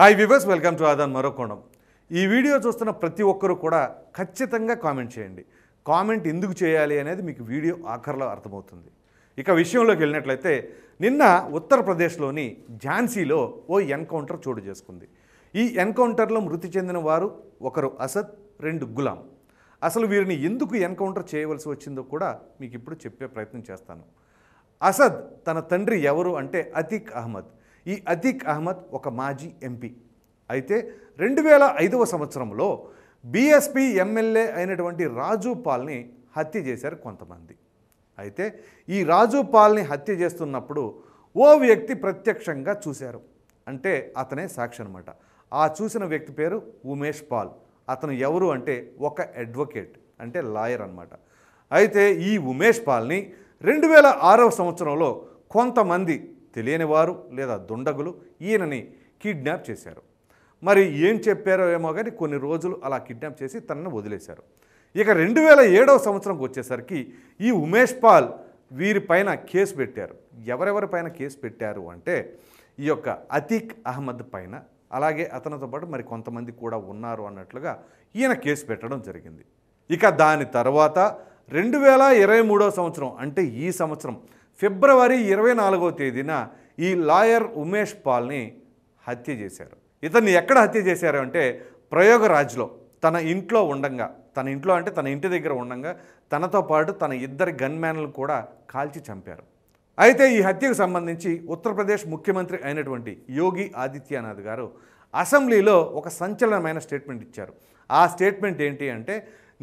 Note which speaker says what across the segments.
Speaker 1: hi viewers welcome to Aadhan మరో కోణం ఈ వీడియో చూస్తున్న ప్రతి ఒక్కరూ కూడా ఖచ్చితంగా కామెంట్ చేయండి కామెంట్ ఎందుకు చేయాలి అనేది మీకు వీడియో ఆఖరిలో అర్థమవుతుంది ఇక విషయంలోకి వెళ్ళినట్లయితే నిన్న ఉత్తరప్రదేశ్లోని ఝాన్సీలో ఓ ఎన్కౌంటర్ చోటు చేసుకుంది ఈ ఎన్కౌంటర్లో మృతి చెందిన వారు ఒకరు అసద్ రెండు గులాం అసలు వీరిని ఎందుకు ఎన్కౌంటర్ చేయవలసి వచ్చిందో కూడా మీకు ఇప్పుడు చెప్పే ప్రయత్నం చేస్తాను అసద్ తన తండ్రి ఎవరు అంటే అతీక్ అహ్మద్ ఈ అదీక్ అహ్మద్ ఒక మాజీ ఎంపీ అయితే రెండు వేల ఐదవ సంవత్సరంలో బీఎస్పీ ఎమ్మెల్యే అయినటువంటి రాజు పాల్ని హత్య చేశారు కొంతమంది అయితే ఈ రాజు పాల్ని హత్య చేస్తున్నప్పుడు ఓ వ్యక్తి ప్రత్యక్షంగా చూశారు అంటే అతనే సాక్షి అనమాట ఆ చూసిన వ్యక్తి పేరు ఉమేష్ పాల్ అతను ఎవరు అంటే ఒక అడ్వకేట్ అంటే లాయర్ అనమాట అయితే ఈ ఉమేష్ పాల్ని రెండు వేల ఆరవ సంవత్సరంలో కొంతమంది తెలియని వారు లేదా దుండగులు ఈయనని కిడ్నాప్ చేశారు మరి ఏం చెప్పారో ఏమో కానీ కొన్ని రోజులు అలా కిడ్నాప్ చేసి తనని వదిలేశారు ఇక రెండు వేల ఏడవ సంవత్సరంకి వచ్చేసరికి ఈ ఉమేష్ పాల్ వీరిపైన కేసు పెట్టారు ఎవరెవరిపైన కేసు పెట్టారు అంటే ఈ యొక్క అతీక్ అహ్మద్ పైన అలాగే అతనితో పాటు మరి కొంతమంది కూడా ఉన్నారు అన్నట్లుగా ఈయన కేసు పెట్టడం జరిగింది ఇక దాని తర్వాత రెండు వేల ఇరవై మూడో సంవత్సరం అంటే ఈ సంవత్సరం ఫిబ్రవరి ఇరవై నాలుగో తేదీన ఈ లాయర్ ఉమేష్ పాల్ని హత్య చేశారు ఇతన్ని ఎక్కడ హత్య చేశారు అంటే ప్రయోగరాజ్లో తన ఇంట్లో ఉండంగా తన ఇంట్లో అంటే తన ఇంటి దగ్గర ఉండగా తనతో పాటు తన ఇద్దరు గన్మ్యాన్లు కూడా కాల్చి చంపారు అయితే ఈ హత్యకు సంబంధించి ఉత్తరప్రదేశ్ ముఖ్యమంత్రి అయినటువంటి యోగి ఆదిత్యనాథ్ గారు అసెంబ్లీలో ఒక సంచలనమైన స్టేట్మెంట్ ఇచ్చారు ఆ స్టేట్మెంట్ ఏంటి అంటే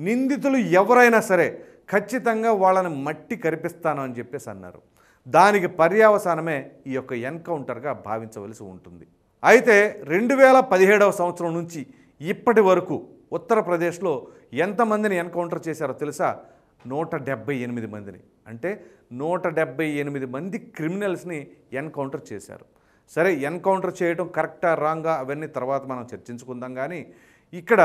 Speaker 1: నిందితులు ఎవరైనా సరే ఖచ్చితంగా వాళ్ళని మట్టి కరిపిస్తాను అని చెప్పేసి అన్నారు దానికి పర్యావసానమే ఈ యొక్క ఎన్కౌంటర్గా భావించవలసి ఉంటుంది అయితే రెండు వేల పదిహేడవ సంవత్సరం నుంచి ఇప్పటి వరకు ఉత్తరప్రదేశ్లో ఎంతమందిని ఎన్కౌంటర్ చేశారో తెలుసా నూట డెబ్బై ఎనిమిది మందిని అంటే నూట డెబ్బై ఎనిమిది మంది క్రిమినల్స్ని ఎన్కౌంటర్ చేశారు సరే ఎన్కౌంటర్ చేయడం కరెక్టా రాంగా అవన్నీ తర్వాత మనం చర్చించుకుందాం కానీ ఇక్కడ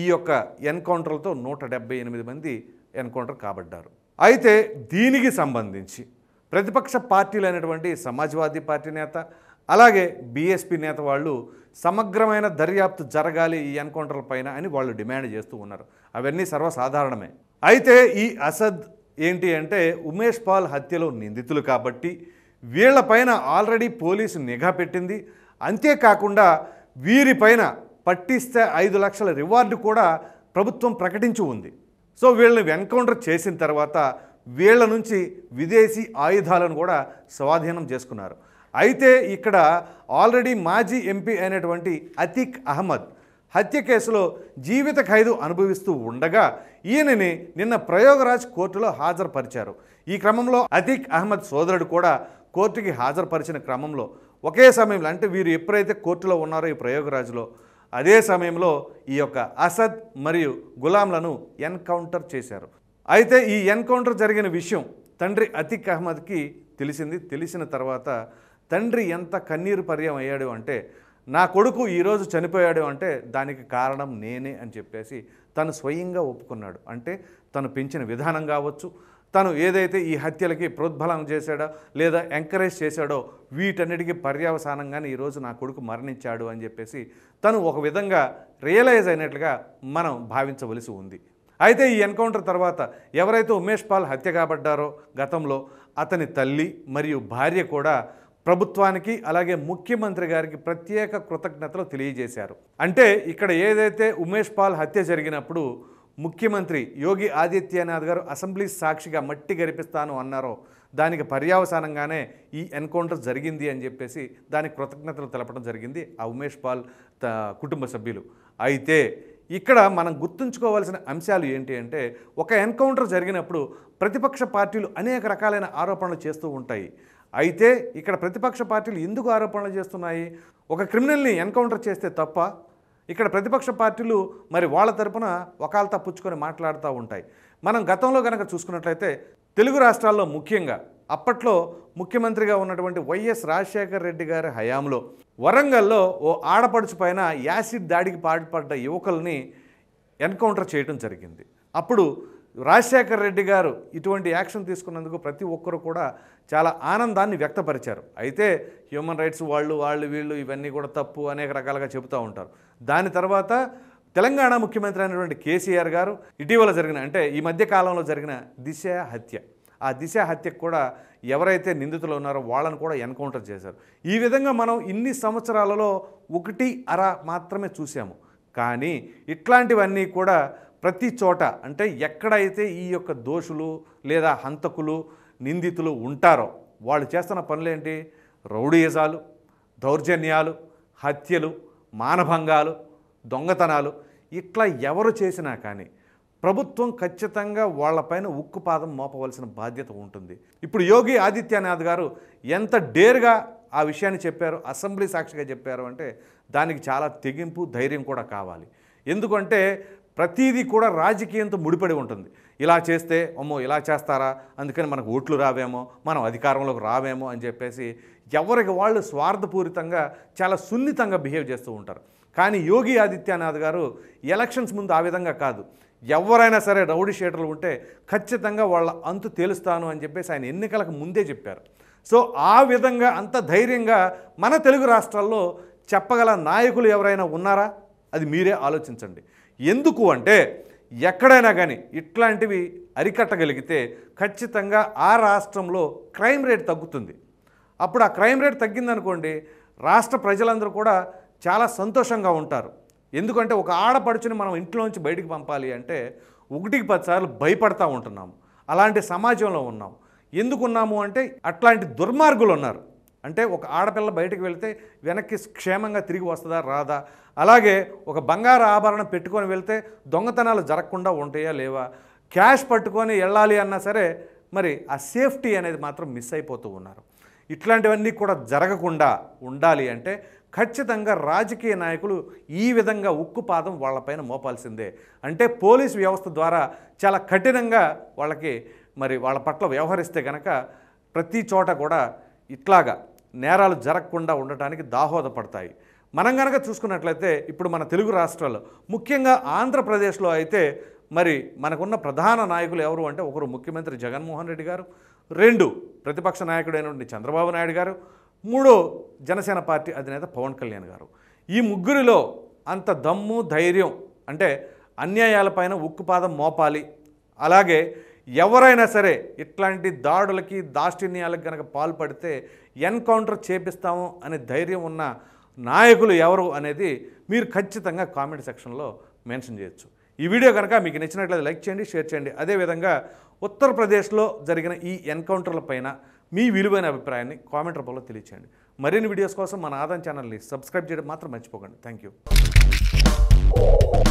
Speaker 1: ఈ యొక్క ఎన్కౌంటర్లతో నూట డెబ్బై ఎనిమిది మంది ఎన్కౌంటర్ కాబడ్డారు అయితే దీనికి సంబంధించి ప్రతిపక్ష పార్టీలైనటువంటి సమాజ్వాదీ పార్టీ నేత అలాగే బీఎస్పీ నేత వాళ్ళు సమగ్రమైన దర్యాప్తు జరగాలి ఈ ఎన్కౌంటర్ల పైన అని వాళ్ళు డిమాండ్ చేస్తూ ఉన్నారు అవన్నీ సర్వసాధారణమే అయితే ఈ అసద్ ఏంటి అంటే ఉమేష్ పాల్ హత్యలో నిందితులు కాబట్టి వీళ్లపైన ఆల్రెడీ పోలీసు నిఘా పెట్టింది అంతేకాకుండా వీరిపైన పట్టిస్తే ఐదు లక్షల రివార్డు కూడా ప్రభుత్వం ప్రకటించి ఉంది సో వీళ్ళని ఎన్కౌంటర్ చేసిన తర్వాత వీళ్ళ నుంచి విదేశీ ఆయుధాలను కూడా స్వాధీనం చేసుకున్నారు అయితే ఇక్కడ ఆల్రెడీ మాజీ ఎంపీ అయినటువంటి అతిక్ అహ్మద్ హత్య కేసులో జీవిత ఖైదు అనుభవిస్తూ ఉండగా ఈయనని నిన్న ప్రయోగరాజ్ కోర్టులో హాజరుపరిచారు ఈ క్రమంలో అతిక్ అహ్మద్ సోదరుడు కూడా కోర్టుకి హాజరుపరిచిన క్రమంలో ఒకే సమయంలో అంటే వీరు ఎప్పుడైతే కోర్టులో ఉన్నారో ఈ ప్రయోగరాజులో అదే సమయంలో ఈ యొక్క అసద్ మరియు గులాంలను ఎన్కౌంటర్ చేశారు అయితే ఈ ఎన్కౌంటర్ జరిగిన విషయం తండ్రి అతిక్ అహ్మద్కి తెలిసింది తెలిసిన తర్వాత తండ్రి ఎంత కన్నీరు పర్యం అయ్యాడు అంటే నా కొడుకు ఈరోజు చనిపోయాడు అంటే దానికి కారణం నేనే అని చెప్పేసి తను స్వయంగా ఒప్పుకున్నాడు అంటే తను పెంచిన విధానం కావచ్చు తను ఏదైతే ఈ హత్యలకి ప్రోద్బలం చేశాడో లేదా ఎంకరేజ్ చేశాడో వీటన్నిటికీ పర్యవసానంగానే ఈరోజు నా కొడుకు మరణించాడు అని చెప్పేసి తను ఒక విధంగా రియలైజ్ అయినట్లుగా మనం భావించవలసి ఉంది అయితే ఈ ఎన్కౌంటర్ తర్వాత ఎవరైతే ఉమేష్ పాల్ హత్య కాబడ్డారో గతంలో అతని తల్లి మరియు భార్య కూడా ప్రభుత్వానికి అలాగే ముఖ్యమంత్రి గారికి ప్రత్యేక కృతజ్ఞతలు తెలియజేశారు అంటే ఇక్కడ ఏదైతే ఉమేష్ పాల్ హత్య జరిగినప్పుడు ముఖ్యమంత్రి యోగి ఆదిత్యనాథ్ గారు అసెంబ్లీ సాక్షిగా మట్టి గరిపిస్తాను అన్నారో దానికి పర్యావసానంగానే ఈ ఎన్కౌంటర్ జరిగింది అని చెప్పేసి దానికి కృతజ్ఞతలు తెలపడం జరిగింది ఆ ఉమేష్ పాల్ కుటుంబ సభ్యులు అయితే ఇక్కడ మనం గుర్తుంచుకోవాల్సిన అంశాలు ఏంటి అంటే ఒక ఎన్కౌంటర్ జరిగినప్పుడు ప్రతిపక్ష పార్టీలు అనేక రకాలైన ఆరోపణలు చేస్తూ ఉంటాయి అయితే ఇక్కడ ప్రతిపక్ష పార్టీలు ఎందుకు ఆరోపణలు చేస్తున్నాయి ఒక క్రిమినల్ని ఎన్కౌంటర్ చేస్తే తప్ప ఇక్కడ ప్రతిపక్ష పార్టీలు మరి వాళ్ళ తరపున ఒకళ్ళతో తప్పుచ్చుకొని మాట్లాడుతూ ఉంటాయి మనం గతంలో కనుక చూసుకున్నట్లయితే తెలుగు రాష్ట్రాల్లో ముఖ్యంగా అప్పట్లో ముఖ్యమంత్రిగా ఉన్నటువంటి వైఎస్ రాజశేఖర రెడ్డి గారి హయాంలో వరంగల్లో ఓ ఆడపడుచు పైన యాసిడ్ దాడికి పాటుపడ్డ యువకుల్ని ఎన్కౌంటర్ చేయడం జరిగింది అప్పుడు రాజశేఖర రెడ్డి గారు ఇటువంటి యాక్షన్ తీసుకున్నందుకు ప్రతి ఒక్కరు కూడా చాలా ఆనందాన్ని వ్యక్తపరిచారు అయితే హ్యూమన్ రైట్స్ వాళ్ళు వాళ్ళు వీళ్ళు ఇవన్నీ కూడా తప్పు అనేక రకాలుగా చెబుతూ ఉంటారు దాని తర్వాత తెలంగాణ ముఖ్యమంత్రి అయినటువంటి కేసీఆర్ గారు ఇటీవల జరిగిన అంటే ఈ మధ్య కాలంలో జరిగిన దిశ హత్య ఆ దిశ హత్యకు కూడా ఎవరైతే నిందితులు ఉన్నారో వాళ్ళను కూడా ఎన్కౌంటర్ చేశారు ఈ విధంగా మనం ఇన్ని సంవత్సరాలలో ఒకటి అర మాత్రమే చూసాము కానీ ఇట్లాంటివన్నీ కూడా ప్రతి చోట అంటే ఎక్కడైతే ఈ యొక్క దోషులు లేదా హంతకులు నిందితులు ఉంటారో వాళ్ళు చేస్తున్న పనులేంటి రౌడీయజాలు దౌర్జన్యాలు హత్యలు మానభంగాలు దొంగతనాలు ఇట్లా ఎవరు చేసినా కానీ ప్రభుత్వం ఖచ్చితంగా వాళ్లపైన ఉక్కుపాదం మోపవలసిన బాధ్యత ఉంటుంది ఇప్పుడు యోగి ఆదిత్యనాథ్ గారు ఎంత డేర్గా ఆ విషయాన్ని చెప్పారు అసెంబ్లీ సాక్షిగా చెప్పారు అంటే దానికి చాలా తెగింపు ధైర్యం కూడా కావాలి ఎందుకంటే ప్రతీది కూడా రాజకీయంతో ముడిపడి ఉంటుంది ఇలా చేస్తే అమ్మో ఇలా చేస్తారా అందుకని మనకు ఓట్లు రావేమో మనం అధికారంలోకి రావేమో అని చెప్పేసి ఎవరికి వాళ్ళు స్వార్థపూరితంగా చాలా సున్నితంగా బిహేవ్ చేస్తూ ఉంటారు కానీ యోగి ఆదిత్యనాథ్ గారు ఎలక్షన్స్ ముందు ఆ విధంగా కాదు ఎవరైనా సరే రౌడీ షేటర్లు ఉంటే ఖచ్చితంగా వాళ్ళ అంతు తేలుస్తాను అని చెప్పేసి ఆయన ఎన్నికలకు ముందే చెప్పారు సో ఆ విధంగా అంత ధైర్యంగా మన తెలుగు రాష్ట్రాల్లో చెప్పగల నాయకులు ఎవరైనా ఉన్నారా అది మీరే ఆలోచించండి ఎందుకు అంటే ఎక్కడైనా కానీ ఇట్లాంటివి అరికట్టగలిగితే ఖచ్చితంగా ఆ రాష్ట్రంలో క్రైమ్ రేట్ తగ్గుతుంది అప్పుడు ఆ క్రైమ్ రేట్ తగ్గిందనుకోండి రాష్ట్ర ప్రజలందరూ కూడా చాలా సంతోషంగా ఉంటారు ఎందుకంటే ఒక ఆడపడుచుని మనం ఇంట్లోంచి బయటికి పంపాలి అంటే ఒకటికి పదిసార్లు భయపడతా ఉంటున్నాము అలాంటి సమాజంలో ఉన్నాం ఎందుకున్నాము అంటే అట్లాంటి దుర్మార్గులు ఉన్నారు అంటే ఒక ఆడపిల్ల బయటకు వెళితే వెనక్కి క్షేమంగా తిరిగి వస్తుందా రాదా అలాగే ఒక బంగారు ఆభరణం పెట్టుకొని వెళ్తే దొంగతనాలు జరగకుండా ఉంటాయా లేవా క్యాష్ పట్టుకొని వెళ్ళాలి అన్నా సరే మరి ఆ సేఫ్టీ అనేది మాత్రం మిస్ అయిపోతూ ఉన్నారు ఇట్లాంటివన్నీ కూడా జరగకుండా ఉండాలి అంటే ఖచ్చితంగా రాజకీయ నాయకులు ఈ విధంగా ఉక్కుపాదం వాళ్ళపైన మోపాల్సిందే అంటే పోలీస్ వ్యవస్థ ద్వారా చాలా కఠినంగా వాళ్ళకి మరి వాళ్ళ పట్ల వ్యవహరిస్తే కనుక ప్రతి చోట కూడా ఇట్లాగా నేరాలు జరగకుండా ఉండటానికి దాహోదపడతాయి మనం కనుక చూసుకున్నట్లయితే ఇప్పుడు మన తెలుగు రాష్ట్రాల్లో ముఖ్యంగా ఆంధ్రప్రదేశ్లో అయితే మరి మనకున్న ప్రధాన నాయకులు ఎవరు అంటే ఒకరు ముఖ్యమంత్రి జగన్మోహన్ రెడ్డి గారు రెండు ప్రతిపక్ష నాయకుడైనటువంటి చంద్రబాబు నాయుడు గారు మూడో జనసేన పార్టీ అధినేత పవన్ కళ్యాణ్ గారు ఈ ముగ్గురిలో అంత దమ్ము ధైర్యం అంటే అన్యాయాలపైన ఉక్కుపాదం మోపాలి అలాగే ఎవరైనా సరే ఇట్లాంటి దాడులకి దాష్టిన్యాలకు గనక పాల్పడితే ఎన్కౌంటర్ చేపిస్తాము అనే ధైర్యం ఉన్న నాయకులు ఎవరు అనేది మీరు ఖచ్చితంగా కామెంట్ సెక్షన్లో మెన్షన్ చేయొచ్చు ఈ వీడియో కనుక మీకు నచ్చినట్లయితే లైక్ చేయండి షేర్ చేయండి అదేవిధంగా ఉత్తరప్రదేశ్లో జరిగిన ఈ ఎన్కౌంటర్లపైన మీ విలువైన అభిప్రాయాన్ని కామెంట్ రూపంలో తెలియచేయండి మరిన్ని వీడియోస్ కోసం మన ఆదాయం ఛానల్ని సబ్స్క్రైబ్ చేయడం మాత్రం మర్చిపోకండి థ్యాంక్ యూ